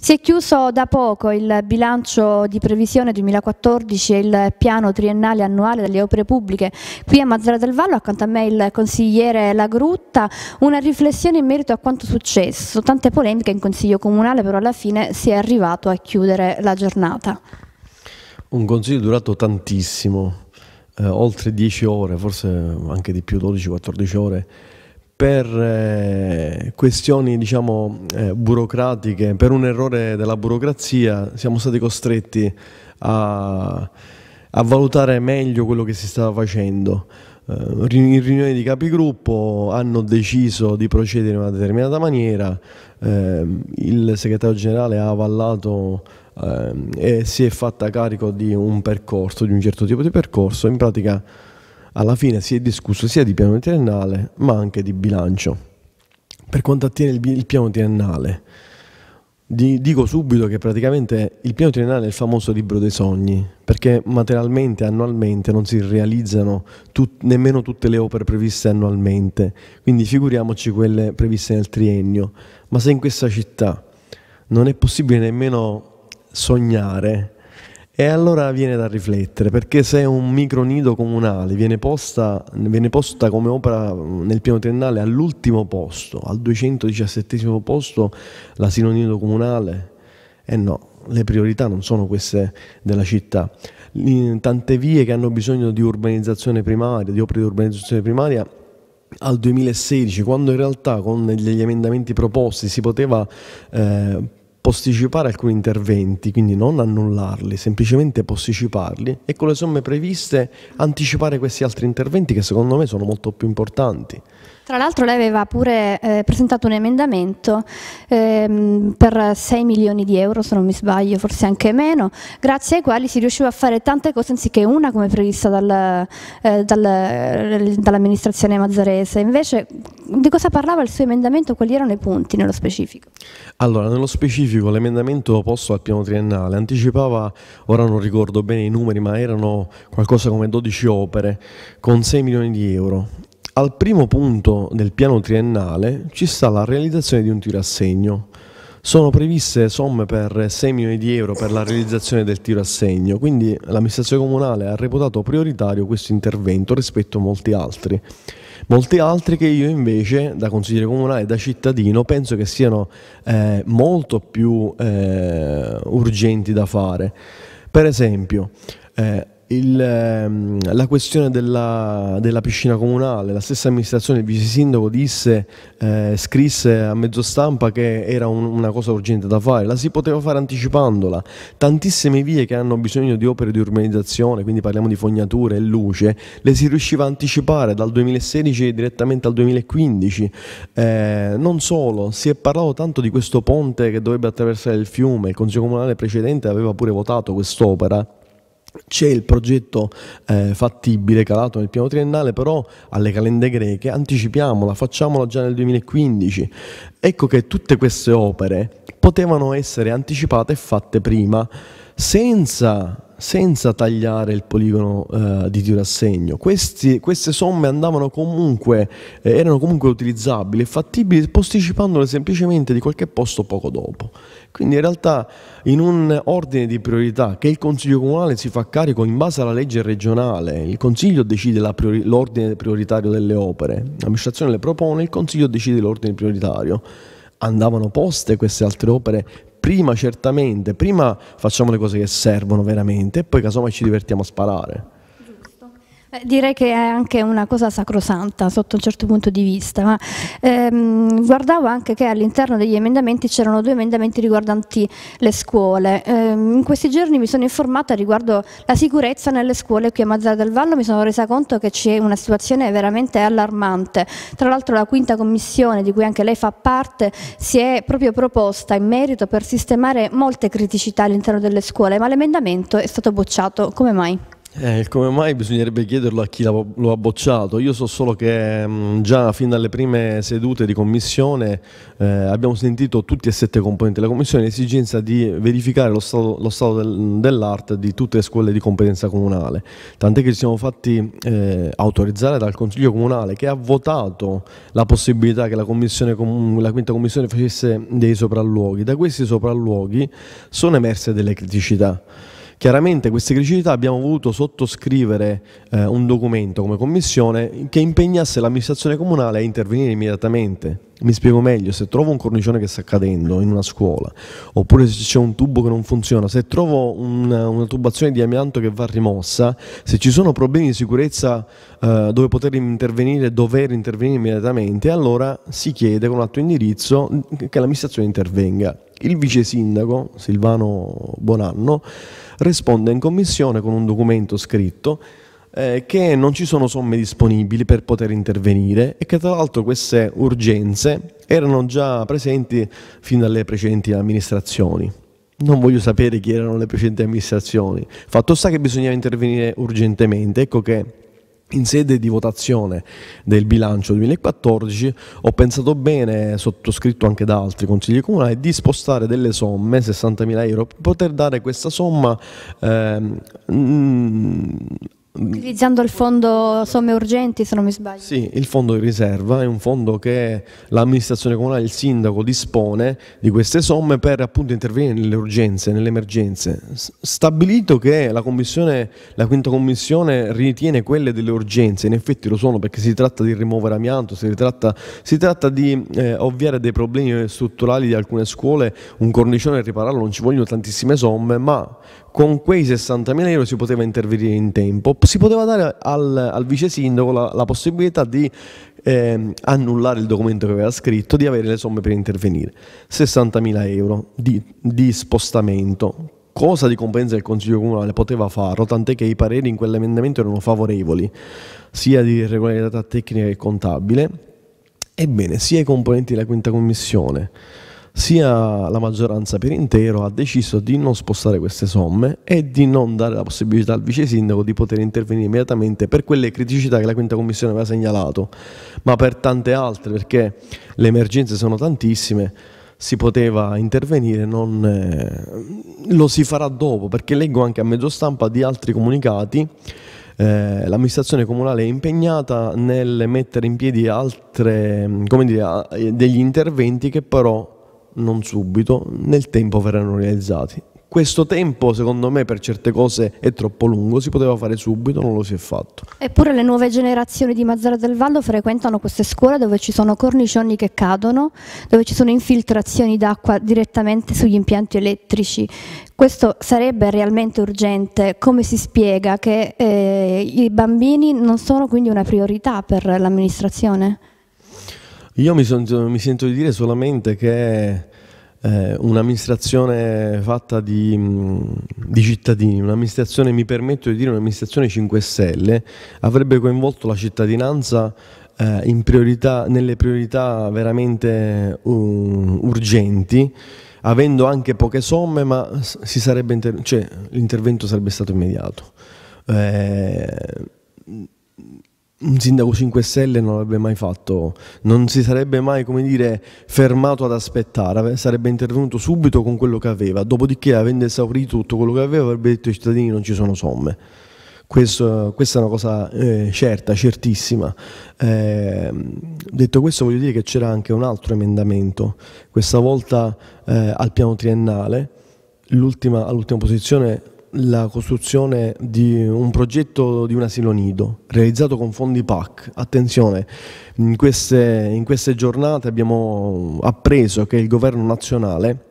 Si è chiuso da poco il bilancio di previsione 2014 e il piano triennale annuale delle opere pubbliche qui a Mazzara del Vallo, accanto a me il consigliere Lagrutta, una riflessione in merito a quanto successo, tante polemiche in consiglio comunale però alla fine si è arrivato a chiudere la giornata. Un consiglio durato tantissimo, eh, oltre 10 ore, forse anche di più, 12-14 ore, per eh, questioni diciamo, eh, burocratiche, per un errore della burocrazia, siamo stati costretti a, a valutare meglio quello che si stava facendo. Eh, in riunione di capigruppo hanno deciso di procedere in una determinata maniera, il segretario generale ha avallato e si è fatta carico di un percorso, di un certo tipo di percorso, in pratica alla fine si è discusso sia di piano triennale ma anche di bilancio. Per quanto attiene il, il piano triennale, di, dico subito che praticamente il piano triennale è il famoso libro dei sogni, perché materialmente, annualmente non si realizzano tut, nemmeno tutte le opere previste annualmente, quindi figuriamoci quelle previste nel triennio. Ma se in questa città non è possibile nemmeno sognare e allora viene da riflettere, perché se un micronido comunale viene posta, viene posta come opera uh, nel piano triennale all'ultimo posto, al 217 posto, l'asilo nido comunale, e eh no, le priorità non sono queste della città. Tante vie che hanno bisogno di urbanizzazione primaria, di opere di urbanizzazione primaria, al 2016, quando in realtà con gli emendamenti proposti si poteva eh, posticipare alcuni interventi, quindi non annullarli, semplicemente posticiparli e con le somme previste anticipare questi altri interventi che secondo me sono molto più importanti. Tra l'altro lei aveva pure eh, presentato un emendamento ehm, per 6 milioni di euro, se non mi sbaglio, forse anche meno, grazie ai quali si riusciva a fare tante cose anziché una come prevista dal, eh, dal, dall'amministrazione mazzarese. Invece di cosa parlava il suo emendamento? Quali erano i punti nello specifico? Allora, nello specifico l'emendamento posto al piano triennale anticipava, ora non ricordo bene i numeri, ma erano qualcosa come 12 opere con 6 milioni di euro al primo punto del piano triennale ci sta la realizzazione di un tiro a segno. Sono previste somme per 6 milioni di euro per la realizzazione del tiro a segno, quindi l'amministrazione comunale ha reputato prioritario questo intervento rispetto a molti altri. Molti altri che io invece, da consigliere comunale e da cittadino, penso che siano eh, molto più eh, urgenti da fare. Per esempio, eh, il, ehm, la questione della, della, piscina comunale, la stessa amministrazione, il vice sindaco disse, eh, scrisse a mezzo stampa che era un, una cosa urgente da fare, la si poteva fare anticipandola. Tantissime vie che hanno bisogno di opere di urbanizzazione, quindi parliamo di fognature e luce, le si riusciva a anticipare dal 2016 direttamente al 2015. Eh, non solo, si è parlato tanto di questo ponte che dovrebbe attraversare il fiume, il Consiglio Comunale precedente aveva pure votato quest'opera c'è il progetto eh, fattibile calato nel piano triennale, però alle calende greche anticipiamola, facciamola già nel 2015. Ecco che tutte queste opere potevano essere anticipate e fatte prima senza senza tagliare il poligono eh, di tiro a segno. Questi, queste somme comunque, eh, erano comunque utilizzabili e fattibili posticipandole semplicemente di qualche posto poco dopo. Quindi in realtà in un ordine di priorità che il Consiglio Comunale si fa carico in base alla legge regionale, il Consiglio decide priori, l'ordine prioritario delle opere, l'amministrazione le propone, il Consiglio decide l'ordine prioritario andavano poste queste altre opere prima certamente, prima facciamo le cose che servono veramente e poi casomai ci divertiamo a sparare. Direi che è anche una cosa sacrosanta sotto un certo punto di vista, ma ehm, guardavo anche che all'interno degli emendamenti c'erano due emendamenti riguardanti le scuole. Ehm, in questi giorni mi sono informata riguardo la sicurezza nelle scuole qui a Mazzara del Vallo, mi sono resa conto che c'è una situazione veramente allarmante. Tra l'altro la quinta commissione di cui anche lei fa parte si è proprio proposta in merito per sistemare molte criticità all'interno delle scuole, ma l'emendamento è stato bocciato. Come mai? Eh, come mai bisognerebbe chiederlo a chi lo ha bocciato? Io so solo che mh, mm, già fin dalle prime sedute di commissione eh, abbiamo sentito tutti e sette componenti della commissione l'esigenza di verificare lo stato, stato del, dell'arte di tutte le scuole di competenza comunale, tant'è che ci siamo fatti eh, autorizzare dal Consiglio Comunale che ha votato la possibilità che la, la quinta commissione facesse dei sopralluoghi. Da questi sopralluoghi sono emerse delle criticità. Chiaramente queste criticità abbiamo voluto sottoscrivere eh, un documento come commissione che impegnasse l'amministrazione comunale a intervenire immediatamente. Mi spiego meglio, se trovo un cornicione che sta cadendo in una scuola, oppure se c'è un tubo che non funziona, se trovo una, una tubazione di amianto che va rimossa, se ci sono problemi di sicurezza eh, dove poter intervenire, dover intervenire immediatamente, allora si chiede con atto indirizzo che l'amministrazione intervenga. Il vice sindaco Silvano Bonanno risponde in commissione con un documento scritto eh, che non ci sono somme disponibili per poter intervenire e che tra l'altro queste urgenze erano già presenti fin dalle precedenti amministrazioni. Non voglio sapere chi erano le precedenti amministrazioni. Fatto sta che bisognava intervenire urgentemente, ecco che in sede di votazione del bilancio 2014 ho pensato bene, sottoscritto anche da altri consigli comunali, di spostare delle somme, 60.000 euro, per poter dare questa somma ehm, Utilizzando il fondo somme urgenti, se non mi sbaglio. Sì, il fondo di riserva è un fondo che l'amministrazione comunale, il sindaco dispone di queste somme per appunto intervenire nelle urgenze, nelle emergenze. Stabilito che la, commissione, la quinta commissione ritiene quelle delle urgenze, in effetti lo sono perché si tratta di rimuovere amianto, si tratta, si tratta di eh, ovviare dei problemi strutturali di alcune scuole, un cornicione e ripararlo non ci vogliono tantissime somme, ma con quei 60.000 euro si poteva intervenire in tempo, si poteva dare al, al vice sindaco la, la possibilità di eh, annullare il documento che aveva scritto, di avere le somme per intervenire. 60.000 euro di, di spostamento, cosa di competenza del Consiglio Comunale poteva farlo, tant'è che i pareri in quell'emendamento erano favorevoli, sia di regolarità tecnica che contabile. Ebbene, sia i componenti della quinta commissione sia la maggioranza per intero ha deciso di non spostare queste somme e di non dare la possibilità al vice sindaco di poter intervenire immediatamente per quelle criticità che la quinta commissione aveva segnalato, ma per tante altre perché le emergenze sono tantissime si poteva intervenire, non, eh, lo si farà dopo perché leggo anche a mezzo stampa di altri comunicati eh, l'amministrazione comunale è impegnata nel mettere in piedi altre, mm, dire, eh, degli interventi che però non subito, nel tempo verranno realizzati. Questo tempo, secondo me, per certe cose è troppo lungo, si poteva fare subito, non lo si è fatto. Eppure le nuove generazioni di Mazzara del Vallo frequentano queste scuole dove ci sono cornicioni che cadono, dove ci sono infiltrazioni d'acqua direttamente sugli impianti elettrici. Questo sarebbe realmente urgente, come si spiega che eh, i bambini non sono quindi una priorità per l'amministrazione? Io mi, son, mi sento di dire solamente che eh, un'amministrazione fatta di, mm, di cittadini, un'amministrazione, mi permetto di dire, un'amministrazione 5 Stelle, avrebbe coinvolto la cittadinanza eh, priorità, nelle priorità veramente uh, urgenti, avendo anche poche somme, ma cioè, l'intervento sarebbe stato immediato. Eh, un sindaco 5 Stelle non l'avrebbe mai fatto, non si sarebbe mai come dire, fermato ad aspettare, sarebbe intervenuto subito con quello che aveva, dopodiché avendo esaurito tutto quello che aveva avrebbe detto ai cittadini non ci sono somme. Questo, questa è una cosa eh, certa, certissima. Eh, detto questo voglio dire che c'era anche un altro emendamento, questa volta eh, al piano triennale, all'ultima posizione la costruzione di un progetto di un asilo nido realizzato con fondi PAC. Attenzione, in queste, in queste giornate abbiamo appreso che il governo nazionale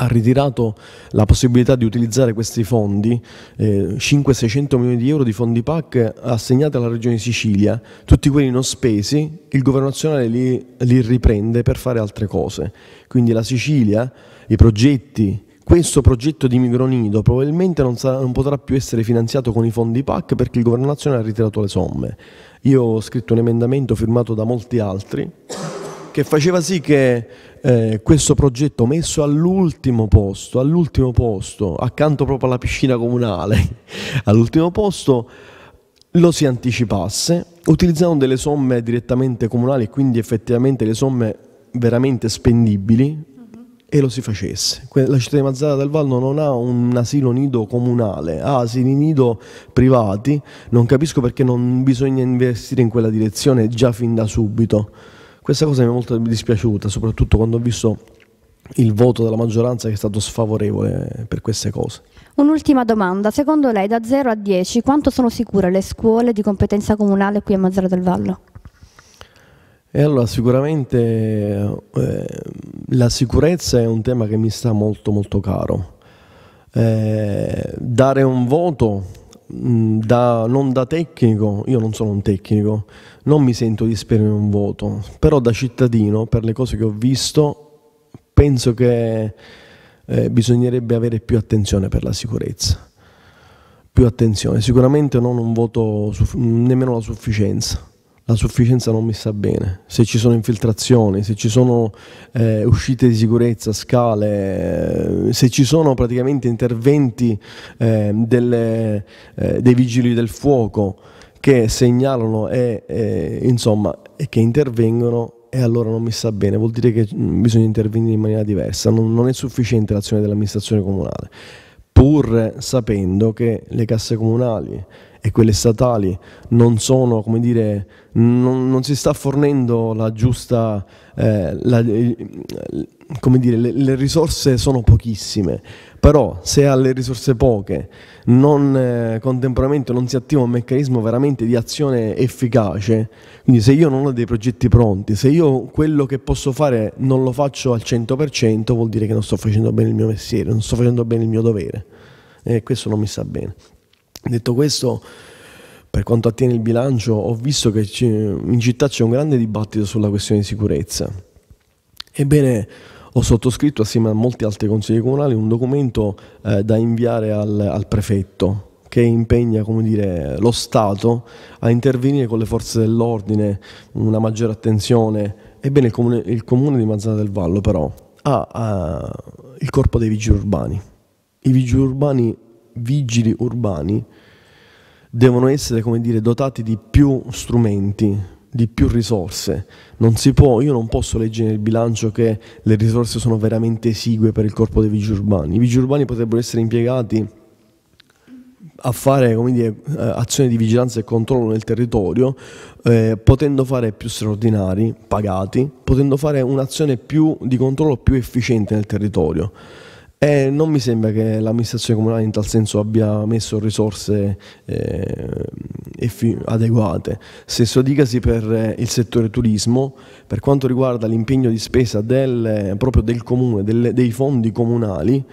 ha ritirato la possibilità di utilizzare questi fondi, eh, 5-600 milioni di euro di fondi PAC assegnati alla Regione Sicilia, tutti quelli non spesi, il governo nazionale li, li riprende per fare altre cose. Quindi la Sicilia, i progetti, questo progetto di Micronido probabilmente non, sarà, non, potrà più essere finanziato con i fondi PAC perché il governo nazionale ha ritirato le somme. Io ho scritto un emendamento firmato da molti altri che faceva sì che eh, questo progetto messo all'ultimo posto, all'ultimo posto, accanto proprio alla piscina comunale, all'ultimo posto, lo si anticipasse utilizzando delle somme direttamente comunali, quindi effettivamente le somme veramente spendibili, e lo si facesse. La città di Mazzara del Vallo non ha un asilo nido comunale, ha asili nido privati, non capisco perché non bisogna investire in quella direzione già fin da subito. Questa cosa mi è molto dispiaciuta, soprattutto quando ho visto il voto della maggioranza che è stato sfavorevole per queste cose. Un'ultima domanda, secondo lei da 0 a 10 quanto sono sicure le scuole di competenza comunale qui a Mazzara del Vallo? E allora sicuramente eh, la sicurezza è un tema che mi sta molto molto caro. Eh, dare un voto mh, mm, da, non da tecnico, io non sono un tecnico, non mi sento di esprimere un voto, però da cittadino, per le cose che ho visto, penso che eh, bisognerebbe avere più attenzione per la sicurezza. Più attenzione, sicuramente non un voto, nemmeno la sufficienza la sufficienza non mi messa bene, se ci sono infiltrazioni, se ci sono eh, uscite di sicurezza, scale, eh, se ci sono praticamente interventi eh, delle, eh, dei vigili del fuoco che segnalano e, insomma, e che intervengono e allora non mi sta bene, vuol dire che mm, bisogna intervenire in maniera diversa, non, non è sufficiente l'azione dell'amministrazione comunale, pur sapendo che le casse comunali, e quelle statali non sono, come dire, non, non si sta fornendo la giusta, eh, la, eh, come dire, le, le, risorse sono pochissime, però se alle risorse poche non, eh, contemporaneamente non si attiva un meccanismo veramente di azione efficace, quindi se io non ho dei progetti pronti, se io quello che posso fare non lo faccio al 100% vuol dire che non sto facendo bene il mio mestiere, non sto facendo bene il mio dovere e questo non mi sta bene. Detto questo, per quanto attiene il bilancio, ho visto che in città c'è un grande dibattito sulla questione di sicurezza. Ebbene, ho sottoscritto assieme a molti altri consigli comunali un documento eh, da inviare al, al prefetto che impegna dire, lo Stato a intervenire con le forze dell'ordine, una maggiore attenzione. Ebbene, il comune, il comune di Mazzana del Vallo però ha, ha il corpo dei vigili urbani. I vigili urbani vigili urbani devono essere come dire, dotati di più strumenti, di più risorse. Non si può, io non posso leggere nel bilancio che le risorse sono veramente esigue per il corpo dei vigili urbani. I vigili urbani potrebbero essere impiegati a fare dire, eh, azioni di vigilanza e controllo nel territorio, eh, potendo fare più straordinari, pagati, potendo fare un'azione di controllo più efficiente nel territorio. Eh, non mi sembra che l'amministrazione comunale in tal senso abbia messo risorse eh, adeguate. Stesso dicasi per eh, il settore turismo, per quanto riguarda l'impegno di spesa del, proprio del comune, del, dei fondi comunali,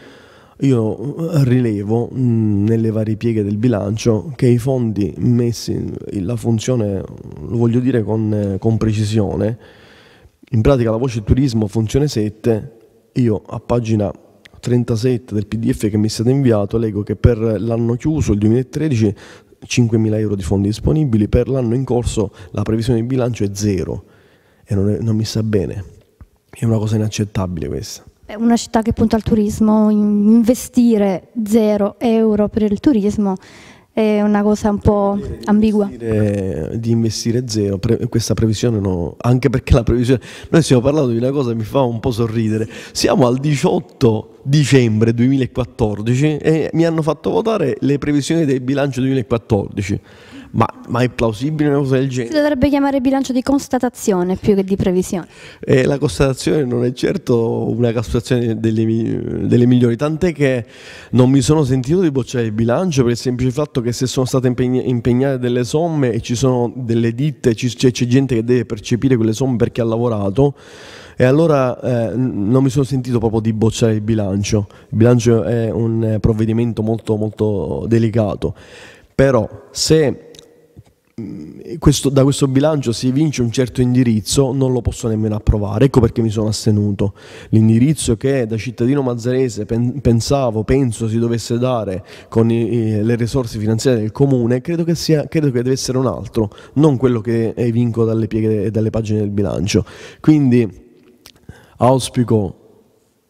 io eh, rilevo mh, mm, nelle varie pieghe del bilancio che i fondi messi, eh, la funzione, lo voglio dire con, con precisione, in pratica la voce turismo funzione 7, io a pagina 37 del PDF che mi è stato inviato leggo che per l'anno chiuso, il 2013, 5.000 euro di fondi disponibili, per l'anno in corso la previsione di bilancio è zero e non, è, non mi sta bene, è una cosa inaccettabile questa. È una città che punta al turismo, investire zero euro per il turismo è una cosa un po' ambigua. Di investire, di investire zero, pre, questa previsione no, anche perché la previsione, noi stiamo parlando di una cosa che mi fa un po' sorridere, siamo al 18 dicembre 2014 e mi hanno fatto votare le previsioni del bilancio 2014. Ma, ma, è plausibile una cosa del genere? Si dovrebbe chiamare bilancio di constatazione più che di previsione. Eh, la constatazione non è certo una castrazione delle, delle, migliori, tant'è che non mi sono sentito di bocciare il bilancio per il semplice fatto che se sono state impegn- impegnate delle somme e ci sono delle ditte, c- c'è, c'è, gente che deve percepire quelle somme perché ha lavorato. E allora eh, non mi sono sentito proprio di bocciare il bilancio. Il bilancio è un provvedimento molto, molto delicato. Però se Mm, questo, da questo bilancio si evince un certo indirizzo, non lo posso nemmeno approvare, ecco perché mi sono astenuto. L'indirizzo che da cittadino mazzarese pen, pensavo, penso si dovesse dare con i, le risorse finanziarie del comune, credo che, sia, credo che deve essere un altro, non quello che evinco dalle pieghe e dalle pagine del bilancio. Quindi auspico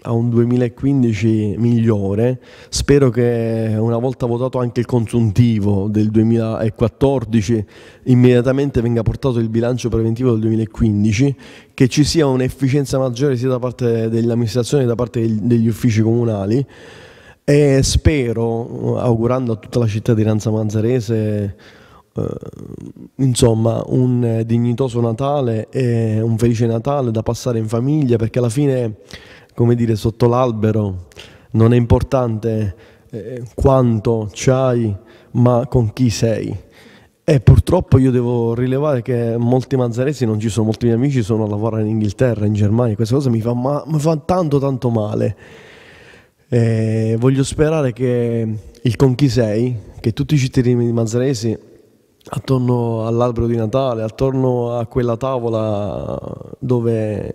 a un 2015 migliore. Spero che una volta votato anche il consuntivo del 2014 immediatamente venga portato il bilancio preventivo del 2015, che ci sia un'efficienza maggiore sia da parte dell'amministrazione che da parte degli uffici comunali e spero, augurando a tutta la cittadinanza manzarese, eh, insomma un dignitoso Natale e un felice Natale da passare in famiglia perché alla fine come dire, sotto l'albero, non è importante eh, quanto c'hai, ma con chi sei. E purtroppo io devo rilevare che molti manzaresi non ci sono, molti miei amici sono a lavorare in Inghilterra, in Germania, questa cosa mi fa, ma, mi fa tanto tanto male. E voglio sperare che il con chi sei, che tutti i cittadini manzaresi attorno all'albero di Natale, attorno a quella tavola dove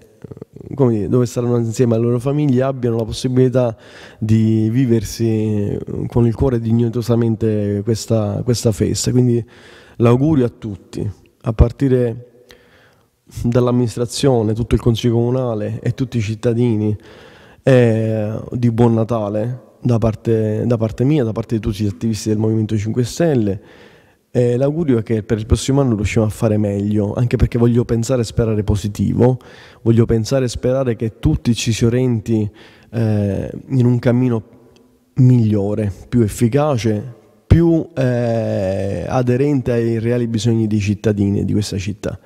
dire, dove saranno insieme alla loro famiglie, abbiano la possibilità di viversi eh, con il cuore dignitosamente questa, questa festa. Quindi l'augurio a tutti, a partire dall'amministrazione, tutto il Consiglio Comunale e tutti i cittadini eh, di Buon Natale da parte, da parte mia, da parte di tutti gli attivisti del Movimento 5 Stelle e eh, l'augurio è che per il prossimo anno riusciamo a fare meglio, anche perché voglio pensare e sperare positivo, voglio pensare e sperare che tutti ci si orienti eh, in un cammino migliore, più efficace, più eh, aderente ai reali bisogni dei cittadini di questa città.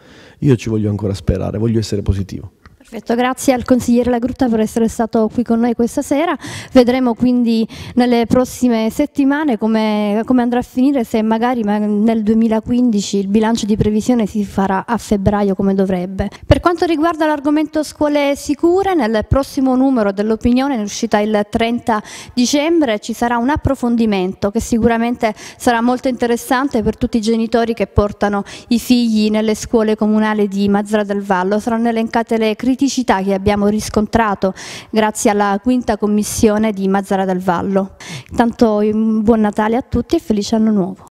Io ci voglio ancora sperare, voglio essere positivo. Perfetto, grazie al consigliere Lagrutta per essere stato qui con noi questa sera. Vedremo quindi nelle prossime settimane come, come andrà a finire, se magari nel 2015 il bilancio di previsione si farà a febbraio come dovrebbe. Per quanto riguarda l'argomento scuole sicure, nel prossimo numero dell'opinione, in uscita il 30 dicembre, ci sarà un approfondimento che sicuramente sarà molto interessante per tutti i genitori che portano i figli nelle scuole comunali di Mazzara del Vallo. Saranno elencate le critiche criticità che abbiamo riscontrato grazie alla quinta commissione di Mazzara del Vallo. Intanto mm, buon Natale a tutti e felice anno nuovo.